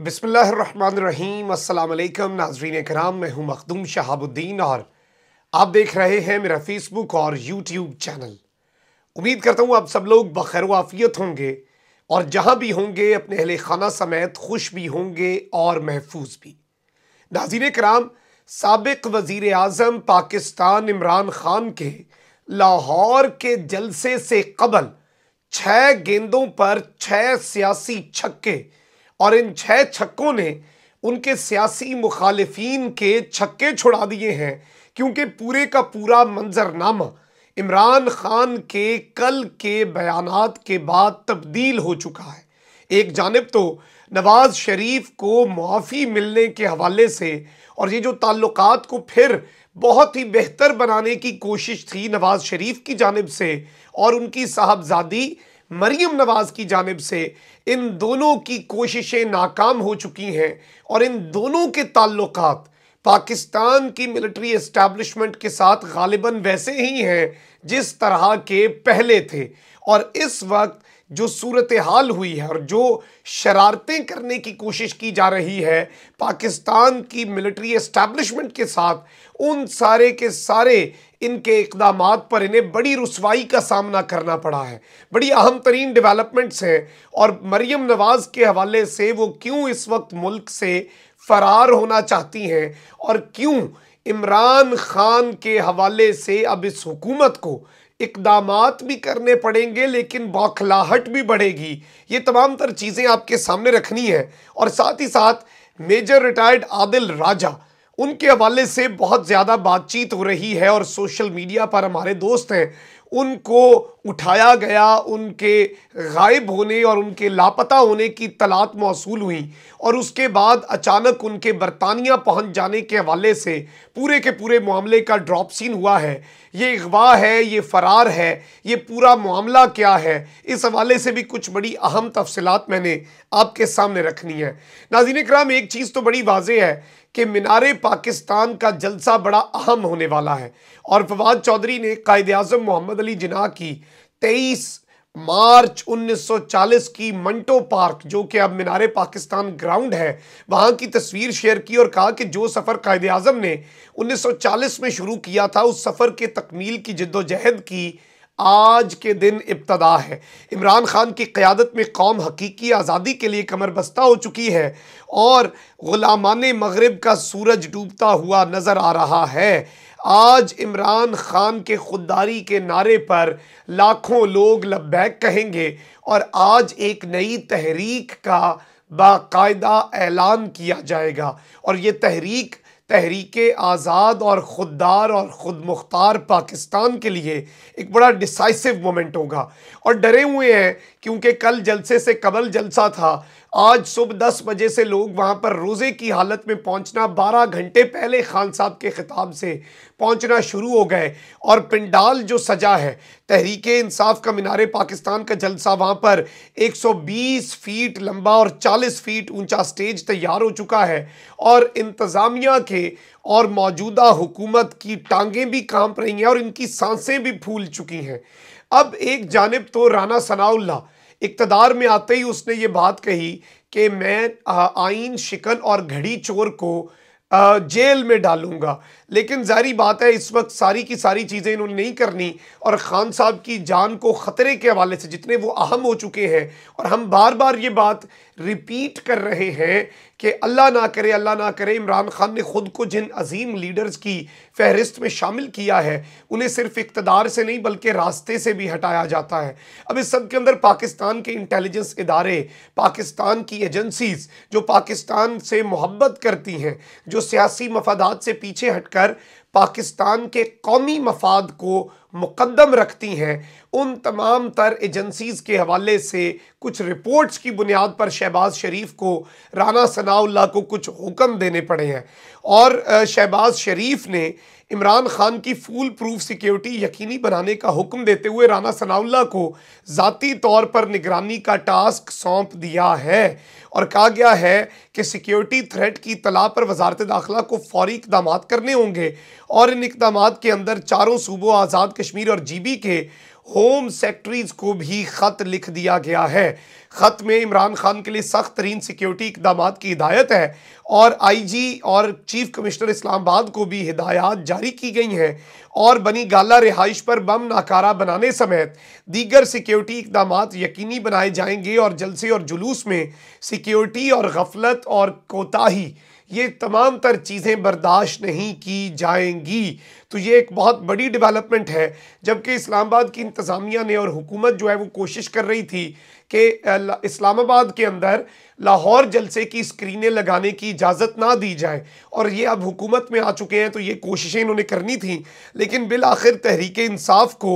बिसमीम अल्लाम नाजरीन कराम मैं हूँ मखदूम शहाबुद्दीन और आप देख रहे हैं मेरा फ़ेसबुक और यूट्यूब चैनल उम्मीद करता हूँ आप सब लोग बखैर वाफियत होंगे और जहाँ भी होंगे अपने अहले खाना समेत खुश भी होंगे और महफूज भी नाजीन कराम सबक वज़ी अजम पाकिस्तान इमरान ख़ान के लाहौर के जलसे से कबल छः गेंदों पर छः सियासी छक्के और इन छह छक्कों ने उनके सियासी मुखालफन के छक्के छुड़ा दिए हैं क्योंकि पूरे का पूरा मंजरनामा इमरान खान के कल के बयान के बाद तब्दील हो चुका है एक जानब तो नवाज़ शरीफ को मुआफ़ी मिलने के हवाले से और ये जो ताल्लुक को फिर बहुत ही बेहतर बनाने की कोशिश थी नवाज़ शरीफ की जानब से और उनकी साहबजादी मरियम नवाज़ की जानब से इन दोनों की कोशिशें नाकाम हो चुकी हैं और इन दोनों के ताल्लुक पाकिस्तान की मिलिट्री इस्टेब्लिशमेंट के साथ गालिबा वैसे ही हैं जिस तरह के पहले थे और इस वक्त जो सूरत हाल हुई है और जो शरारतें करने की कोशिश की जा रही है पाकिस्तान की मिलिट्री एस्टैब्लिशमेंट के साथ उन सारे के सारे इनके इकदाम पर इन्हें बड़ी रसवाई का सामना करना पड़ा है बड़ी अहम तरीन डेवलपमेंट्स हैं और मरीम नवाज़ के हवाले से वो क्यों इस वक्त मुल्क से फ़रार होना चाहती हैं और क्यों इमरान ख़ान के हवाले से अब इस हुकूमत को इकदाम भी करने पड़ेंगे लेकिन बौखलाहट भी बढ़ेगी ये तमाम तर चीज़ें आपके सामने रखनी है और साथ ही साथ मेजर रिटायर्ड आदिल राजा उनके हवाले से बहुत ज़्यादा बातचीत हो रही है और सोशल मीडिया पर हमारे दोस्त हैं उनको उठाया गया उनके गायब होने और उनके लापता होने की तलात मौसू हुई और उसके बाद अचानक उनके बरतानिया पहुंच जाने के हवाले से पूरे के पूरे मामले का ड्रॉप सीन हुआ है ये अगवा है ये फ़रार है ये पूरा मामला क्या है इस हवाले से भी कुछ बड़ी अहम तफसलत मैंने आपके सामने रखनी है नाजीन कराम एक चीज़ तो बड़ी वाज है कि मीनार पाकिस्तान का जलसा बड़ा अहम होने वाला है और फवाद चौधरी ने कायद अजम मोहम्मद अली जिना की तेईस मार्च 1940 की मंटो पार्क जो कि अब मीनारे पाकिस्तान ग्राउंड है वहां की तस्वीर शेयर की और कहा कि जो सफ़र कायदे आजम ने 1940 में शुरू किया था उस सफ़र के तकमील की जद्दोजहद की आज के दिन इब्तदा है इमरान खान की क़्यादत में कौम हकीकी आज़ादी के लिए कमर बस्ता हो चुकी है और ग़ुलामान मगरब का सूरज डूबता हुआ नज़र आ रहा है आज इमरान खान के खुददारी के नारे पर लाखों लोग लब्बैक कहेंगे और आज एक नई तहरीक का बाकायदा ऐलान किया जाएगा और ये तहरीक तहरीक आज़ाद और ख़ुददार और ख़ुद मुख्तार पाकिस्तान के लिए एक बड़ा डिसाइसिव मोमेंट होगा और डरे हुए हैं क्योंकि कल जलसे से कबल जलसा था आज सुबह दस बजे से लोग वहाँ पर रोज़े की हालत में पहुँचना बारह घंटे पहले खान साहब के ख़िताब से पहुँचना शुरू हो गए और पिंडाल जो सजा है तहरीक इंसाफ का मीनार पाकिस्तान का जलसा वहाँ पर 120 फीट लंबा और 40 फीट ऊंचा स्टेज तैयार हो चुका है और इंतज़ामिया के और मौजूदा हुकूमत की टांगें भी कांप रही हैं और इनकी सांसें भी फूल चुकी हैं अब एक जानब तो राना सनाउल्ला इकतदार में आते ही उसने ये बात कही कि मैं आइन शिकन और घड़ी चोर को जेल में डालूंगा लेकिन जारी बात है इस वक्त सारी की सारी चीज़ें इन्होंने नहीं करनी और ख़ान साहब की जान को ख़तरे के हवाले से जितने वो अहम हो चुके हैं और हम बार बार ये बात रिपीट कर रहे हैं कि अल्लाह ना करे अल्लाह ना करे इमरान खान ने ख़ुद को जिन अजीम लीडर्स की फहरिस्त में शामिल किया है उन्हें सिर्फ इकतदार से नहीं बल्कि रास्ते से भी हटाया जाता है अब इस सब के अंदर पाकिस्तान के इंटेलिजेंस इदारे पाकिस्तान की एजेंसीज़ जो पाकिस्तान से मोहब्बत करती हैं जो सियासी मफादात से पीछे हटकर कर पाकिस्तान के कौमी मफाद को मुकदम रखती हैं उन तमाम तर एजेंसीज़ के हवाले से कुछ रिपोर्ट्स की बुनियाद पर शहबाज शरीफ को राना सनाउल्ला को कुछ हुक्म देने पड़े हैं और शहबाज शरीफ ने इमरान खान की फूल प्रूफ सिक्योरिटी यकीनी बनाने का हुक्म देते हुए राना सनाउल्ला को ज़ाती तौर पर निगरानी का टास्क सौंप दिया है और कहा गया है कि सिक्योरिटी थ्रेट की तला पर वजारत दाखिला को फौरी इकदाम करने होंगे और इन इकदाम के अंदर चारों सूबों आज़ाद कश्मीर और जी बी के होम सेक्रेटरीज को भी ख़त लिख दिया गया है ख़त में इमरान खान के लिए सख्त तरीन सिक्योरिटी इकदाम की हिदायत है और आईजी और चीफ कमिश्नर इस्लामाबाद को भी हिदायत जारी की गई हैं और बनी गाला रिहाइश पर बम नाकारा बनाने समेत दीगर सिक्योरिटी इकदाम यकीनी बनाए जाएंगे और जलसे और जुलूस में सिक्योरिटी और गफलत और कोताही ये तमाम तर चीज़ें बर्दाश्त नहीं की जाएंगी तो ये एक बहुत बड़ी डेवलपमेंट है जबकि इस्लामाबाद की इंतज़ामिया ने और हुकूमत जो है वो कोशिश कर रही थी कि इस्लामाबाद के अंदर लाहौर जलसे की स्क्रीनें लगाने की इजाज़त ना दी जाए और ये अब हुकूमत में आ चुके हैं तो ये कोशिशें इन्होंने करनी थी लेकिन बिल आखिर तहरीक इंसाफ को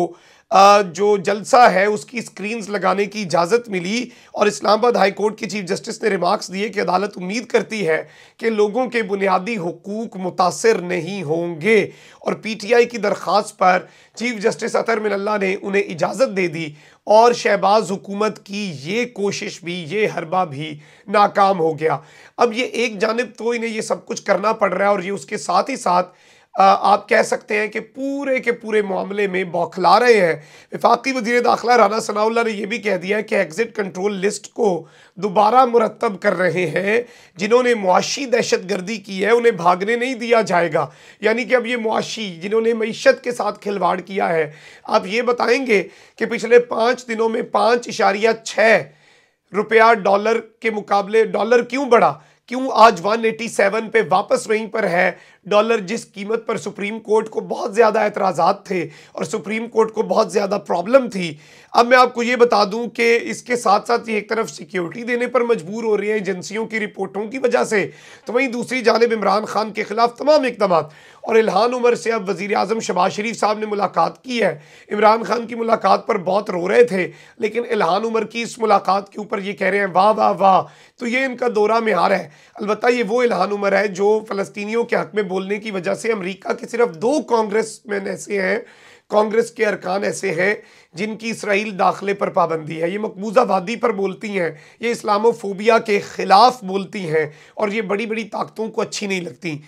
जो जलसा है उसकी स्क्रीन्स लगाने की इजाज़त मिली और इस्लामाबाद हाई कोर्ट के चीफ जस्टिस ने रिमार्क्स दिए कि अदालत उम्मीद करती है कि लोगों के बुनियादी हकूक मुतासर नहीं होंगे और पी टी आई की दरख्वास्त पर चीफ जस्टिस अतर मिनल्ला ने उन्हें इजाज़त दे दी और शहबाज हुकूमत की ये कोशिश भी ये हरबा भी नाकाम हो गया अब ये एक जानब तो इन्हें ये सब कुछ करना पड़ रहा है और ये उसके साथ ही साथ आप कह सकते हैं कि पूरे के पूरे मामले में बौखला रहे हैं विफाकी वजी दाखिला राना सनाउल्ला ने यह भी कह दिया कि एग्ज़िट कंट्रोल लिस्ट को दोबारा मुरतब कर रहे हैं जिन्होंने मुआशी दहशत गर्दी की है उन्हें भागने नहीं दिया जाएगा यानी कि अब ये मुआशी जिन्होंने मीशत के साथ खिलवाड़ किया है आप ये बताएंगे कि पिछले पाँच दिनों में पाँच इशारिया छः रुपया डॉलर के मुकाबले डॉलर क्यों बढ़ा क्यों आज 187 पे वापस वहीं पर है डॉलर जिस कीमत पर सुप्रीम कोर्ट को बहुत ज़्यादा एतराज़ात थे और सुप्रीम कोर्ट को बहुत ज़्यादा प्रॉब्लम थी अब मैं आपको ये बता दूं कि इसके साथ साथ ये एक तरफ सिक्योरिटी देने पर मजबूर हो रही हैं एजेंसियों की रिपोर्टों की वजह से तो वहीं दूसरी जानब इमरान खान के ख़िलाफ़ तमाम इकदाम और इल्हान उमर से अब वज़ी अजम शबाज शरीफ साहब ने मुलाकात की है इमरान खान की मुलाकात पर बहुत रो रहे थे लेकिन इल्हान उमर की इस मुलाकात के ऊपर ये कह रहे हैं वाह वाह वाह तो ये इनका दौरा आ रहा है अलबत् ये वो इल्हान उमर है जो फ़लस्तियों के हक में बोलने की वजह से अमेरिका के सिर्फ दो कांग्रेसमैन ऐसे हैं कांग्रेस के अरकान ऐसे हैं जिनकी इसराइल दाखिले पर पाबंदी है ये मकबूजा वादी पर बोलती हैं ये इस्लामोफोबिया के ख़िलाफ़ बोलती हैं और ये बड़ी बड़ी ताकतों को अच्छी नहीं लगती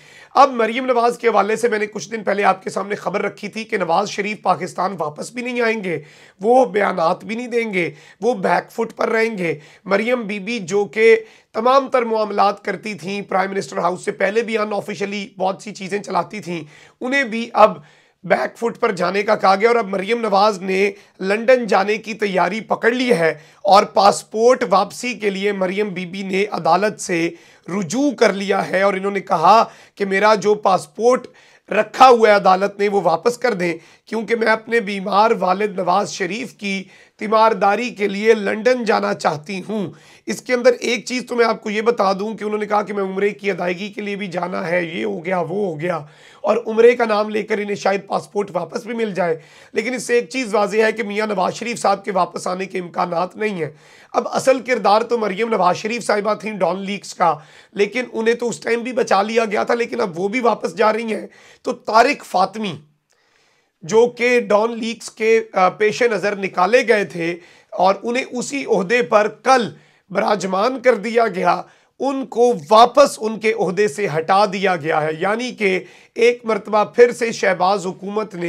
अब मरीम नवाज़ के हवाले से मैंने कुछ दिन पहले आपके सामने ख़बर रखी थी कि नवाज़ शरीफ पाकिस्तान वापस भी नहीं आएंगे वो बयान भी नहीं देंगे वो बैकफुट पर रहेंगे मरीम बीबी जो कि तमाम तर मामला करती थी प्राइम मिनिस्टर हाउस से पहले भी अनऑफिशली बहुत सी चीज़ें चलाती थी उन्हें भी अब बैक फुट पर जाने का कहा गया और अब मरियम नवाज ने लंदन जाने की तैयारी पकड़ ली है और पासपोर्ट वापसी के लिए मरियम बीबी ने अदालत से रुजू कर लिया है और इन्होंने कहा कि मेरा जो पासपोर्ट रखा हुआ है अदालत ने वो वापस कर दें क्योंकि मैं अपने बीमार वालिद नवाज शरीफ की तीमारदारी के लिए लंदन जाना चाहती हूँ इसके अंदर एक चीज़ तो मैं आपको ये बता दूँ कि उन्होंने कहा कि मैं उम्र की अदायगी के लिए भी जाना है ये हो गया वो हो गया और उम्र का नाम लेकर इन्हें शायद पासपोर्ट वापस भी मिल जाए लेकिन इससे एक चीज़ वाजह है कि मियाँ नवाज शरीफ साहब के वापस आने के इम्कान नहीं हैं अब असल किरदार तो मरियम नवाज शरीफ साहिबा थी डॉन लीक्स का लेकिन उन्हें तो उस टाइम भी बचा लिया गया था लेकिन अब वो भी वापस जा रही हैं तो तारिक फातमी जो कि डॉन लीक्स के पेश नज़र निकाले गए थे और उन्हें उसी अहदे पर कल बराजमान कर दिया गया उनको वापस उनके अहदे से हटा दिया गया है यानी कि एक मरतबा फिर से शहबाज हुकूमत ने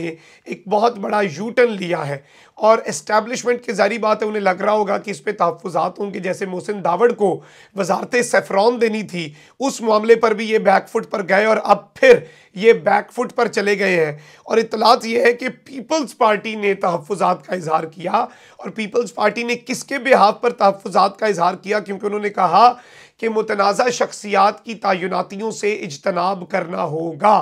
एक बहुत बड़ा यूटन लिया है और इस्टेबलिशमेंट की ज़ारी बात है उन्हें लग रहा होगा कि इस पर तहफ़ात होंगे जैसे मोहसिन दावड़ को वजारत सेफ्रॉन देनी थी उस मामले पर भी ये बैकफुट पर गए और अब फिर ये बैकफुट पर चले गए हैं और इतलात यह है कि पीपल्स पार्टी ने तहफ़ात का इजहार किया और पीपल्स पार्टी ने किसके बिहाफ पर तहफ़ात का इजहार किया क्योंकि उन्होंने कहा कि मुतनाज़ शख्सियात की तयनतियों से इजतनाब करना होगा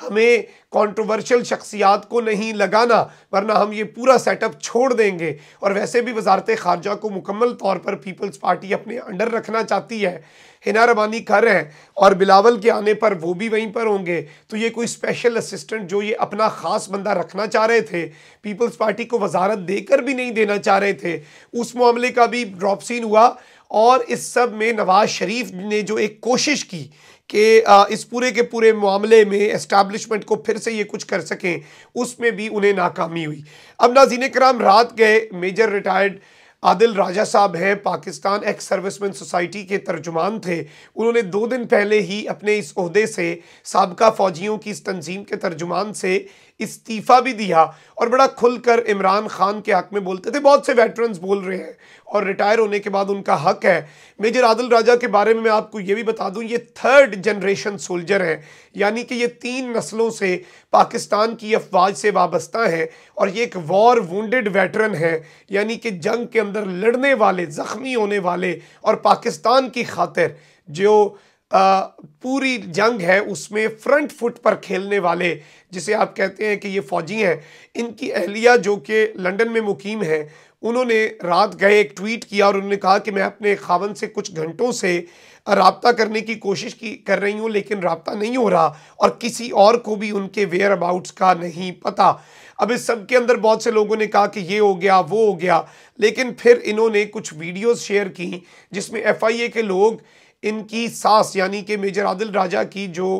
हमें कंट्रोवर्शियल शख्सियात को नहीं लगाना वरना हम ये पूरा सेटअप छोड़ देंगे और वैसे भी वजारत खारजा को मुकम्मल तौर पर पीपल्स पार्टी अपने अंडर रखना चाहती है हिना रबानी कर रहे हैं और बिलावल के आने पर वो भी वहीं पर होंगे तो ये कोई स्पेशल असिस्टेंट जो ये अपना ख़ास बंदा रखना चाह रहे थे पीपल्स पार्टी को वजारत देकर भी नहीं देना चाह रहे थे उस मामले का भी ड्रॉप सीन हुआ और इस सब में नवाज शरीफ ने जो एक कोशिश की कि इस पूरे के पूरे मामले में इस्टेब्लिशमेंट को फिर से ये कुछ कर सकें उसमें भी उन्हें नाकामी हुई अब नाजीन कराम रात गए मेजर रिटायर्ड आदिल राजा साहब हैं पाकिस्तान एक्स सर्विसमैन सोसाइटी के तर्जुमान थे उन्होंने दो दिन पहले ही अपने इस अहदे से सबका फ़ौजियों की इस तंजीम के तर्जुमान से इस्तीफ़ा भी दिया और बड़ा खुलकर इमरान खान के हक़ में बोलते थे बहुत से वेटरन्स बोल रहे हैं और रिटायर होने के बाद उनका हक है मेजर आदिल राजा के बारे में मैं आपको ये भी बता दूं ये थर्ड जनरेशन सोल्जर हैं यानी कि ये तीन नस्लों से पाकिस्तान की अफवाज से वाबस्ता हैं और ये एक वॉर वेटरन है यानी कि जंग के अंदर लड़ने वाले ज़ख्मी होने वाले और पाकिस्तान की खातिर जो आ, पूरी जंग है उसमें फ्रंट फुट पर खेलने वाले जिसे आप कहते हैं कि ये फ़ौजी हैं इनकी अहलिया जो कि लंदन में मुकीम है उन्होंने रात गए एक ट्वीट किया और उन्होंने कहा कि मैं अपने खावन से कुछ घंटों से रबता करने की कोशिश की कर रही हूँ लेकिन रबता नहीं हो रहा और किसी और को भी उनके वेयर अबाउट्स का नहीं पता अब इस सब के अंदर बहुत से लोगों ने कहा कि ये हो गया वो हो गया लेकिन फिर इन्होंने कुछ वीडियोस शेयर की जिसमें एफआईए के लोग इनकी सास यानी कि मेजर आदिल राजा की जो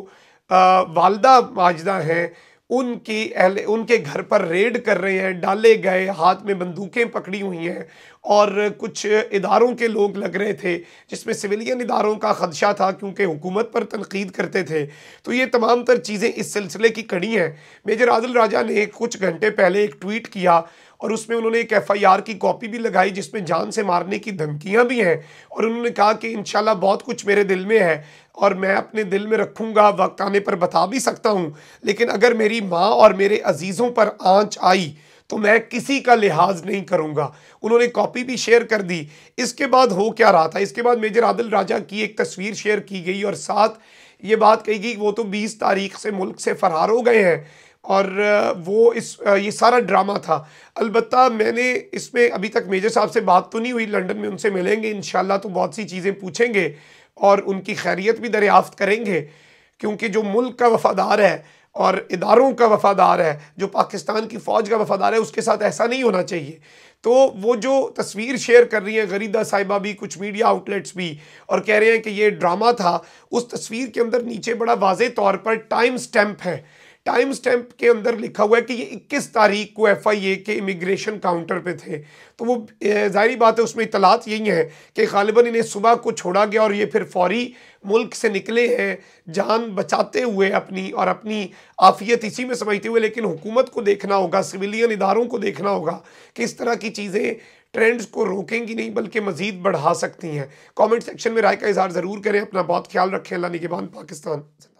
वालदा माजदा हैं उनकी अहले उनके घर पर रेड कर रहे हैं डाले गए हाथ में बंदूकें पकड़ी हुई हैं और कुछ इदारों के लोग लग रहे थे जिसमें सिविलियन इदारों का खदशा था क्योंकि हुकूमत पर तनकीद करते थे तो ये तमाम तर चीज़ें इस सिलसिले की कड़ी हैं मेजर आदिल राजा ने कुछ घंटे पहले एक ट्वीट किया और उसमें उन्होंने एक एफआईआर की कॉपी भी लगाई जिसमें जान से मारने की धमकियां भी हैं और उन्होंने कहा कि इन बहुत कुछ मेरे दिल में है और मैं अपने दिल में रखूँगा वक्त आने पर बता भी सकता हूँ लेकिन अगर मेरी माँ और मेरे अजीज़ों पर आँच आई तो मैं किसी का लिहाज नहीं करूँगा उन्होंने कॉपी भी शेयर कर दी इसके बाद हो क्या रहा था इसके बाद मेजर आदिल राजा की एक तस्वीर शेयर की गई और साथ ये बात कही गई वो तो बीस तारीख से मुल्क से फ़रार हो गए हैं और वो इस ये सारा ड्रामा था अलबत् मैंने इसमें अभी तक मेजर साहब से बात तो नहीं हुई लंदन में उनसे मिलेंगे इन तो बहुत सी चीज़ें पूछेंगे और उनकी खैरियत भी दरियाफ़त करेंगे क्योंकि जो मुल्क का वफादार है और इदारों का वफादार है जो पाकिस्तान की फ़ौज का वफादार है उसके साथ ऐसा नहीं होना चाहिए तो वो जो तस्वीर शेयर कर रही हैं गरीदा साहिबा भी कुछ मीडिया आउटलेट्स भी और कह रहे हैं कि ये ड्रामा था उस तस्वीर के अंदर नीचे बड़ा वाज तौर पर टाइम स्टैम्प है टाइम स्टैम्प के अंदर लिखा हुआ है कि ये 21 तारीख को एफ आई ए के इमिग्रेशन काउंटर पे थे तो वो जाहिर बात है उसमें इतलात यही है कि गालिबा इन्हें सुबह को छोड़ा गया और ये फिर फौरी मुल्क से निकले हैं जान बचाते हुए अपनी और अपनी आफियत इसी में समझते हुए लेकिन हुकूमत को देखना होगा सिविलियन इदारों को देखना होगा कि इस तरह की चीज़ें ट्रेंड्स को रोकेंगी नहीं बल्कि मज़ीद बढ़ा सकती हैं कॉमेंट सेक्शन में राय का इजहार ज़रूर करें अपना बहुत ख्याल रखें अल्लाह निगेबान पाकिस्तान